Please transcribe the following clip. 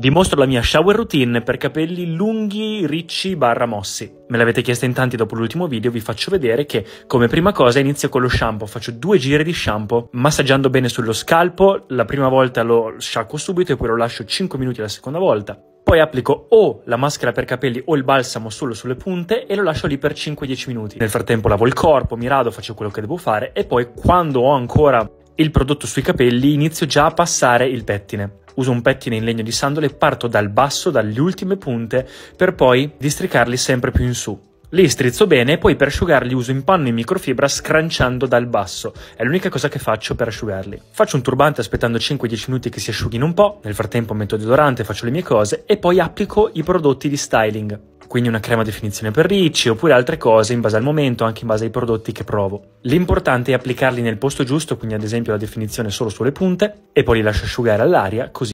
Vi mostro la mia shower routine per capelli lunghi, ricci, barra mossi. Me l'avete chiesta in tanti dopo l'ultimo video, vi faccio vedere che come prima cosa inizio con lo shampoo, faccio due giri di shampoo massaggiando bene sullo scalpo, la prima volta lo sciacquo subito e poi lo lascio 5 minuti la seconda volta. Poi applico o la maschera per capelli o il balsamo solo sulle punte e lo lascio lì per 5-10 minuti. Nel frattempo lavo il corpo, mi rado, faccio quello che devo fare e poi quando ho ancora il prodotto sui capelli inizio già a passare il pettine. Uso un pettine in legno di sandalo e parto dal basso, dalle ultime punte, per poi districarli sempre più in su. Li strizzo bene e poi per asciugarli uso in panno in microfibra scranciando dal basso. È l'unica cosa che faccio per asciugarli. Faccio un turbante aspettando 5-10 minuti che si asciughino un po', nel frattempo metto deodorante, faccio le mie cose e poi applico i prodotti di styling quindi una crema definizione per ricci oppure altre cose in base al momento, anche in base ai prodotti che provo. L'importante è applicarli nel posto giusto, quindi ad esempio la definizione solo sulle punte e poi li lascio asciugare all'aria così